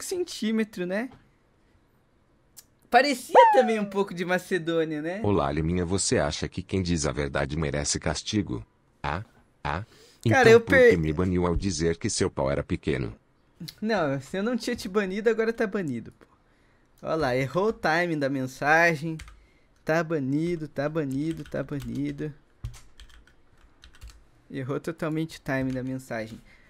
centímetro, né? Parecia ah! também um pouco de Macedônia, né? Olá, Liminha, você acha que quem diz a verdade merece castigo? Ah, ah. Então, Cara, eu perdi. me baniu ao dizer que seu pau era pequeno? Não, se eu não tinha te banido, agora tá banido, pô. Olha lá, errou o timing da mensagem. Tá banido, tá banido, tá banido. Errou totalmente o timing da mensagem.